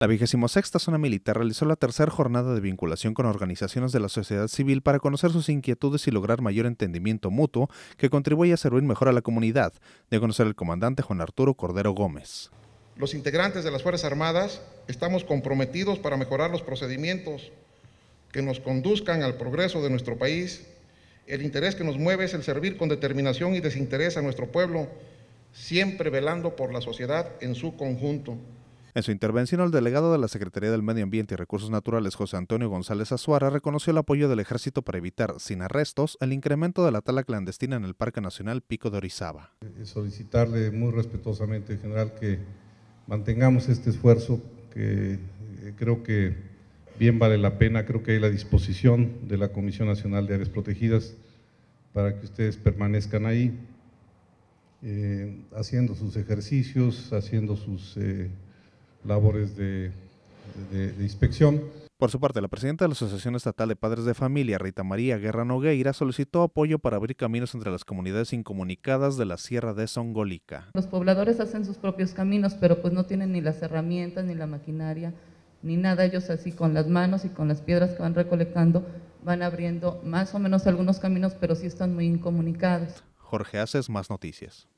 La vigésimo zona militar realizó la tercera jornada de vinculación con organizaciones de la sociedad civil para conocer sus inquietudes y lograr mayor entendimiento mutuo que contribuya a servir mejor a la comunidad, de conocer el comandante Juan Arturo Cordero Gómez. Los integrantes de las Fuerzas Armadas estamos comprometidos para mejorar los procedimientos que nos conduzcan al progreso de nuestro país. El interés que nos mueve es el servir con determinación y desinterés a nuestro pueblo, siempre velando por la sociedad en su conjunto. En su intervención, el delegado de la Secretaría del Medio Ambiente y Recursos Naturales, José Antonio González Azuara, reconoció el apoyo del ejército para evitar, sin arrestos, el incremento de la tala clandestina en el Parque Nacional Pico de Orizaba. Eh, solicitarle muy respetuosamente, general, que mantengamos este esfuerzo que eh, creo que bien vale la pena, creo que hay la disposición de la Comisión Nacional de Áreas Protegidas para que ustedes permanezcan ahí, eh, haciendo sus ejercicios, haciendo sus labores de, inspección. Por su parte, la presidenta de la Asociación Estatal de Padres de Familia, Rita María Guerra Nogueira, solicitó apoyo para abrir caminos entre las comunidades incomunicadas de la Sierra de Songolica. Los pobladores hacen sus propios caminos, pero pues no tienen ni las herramientas, ni la maquinaria, ni nada. Ellos así con las manos y con las piedras que van recolectando van abriendo más o menos algunos caminos, pero sí están muy incomunicados. Jorge Haces, más noticias.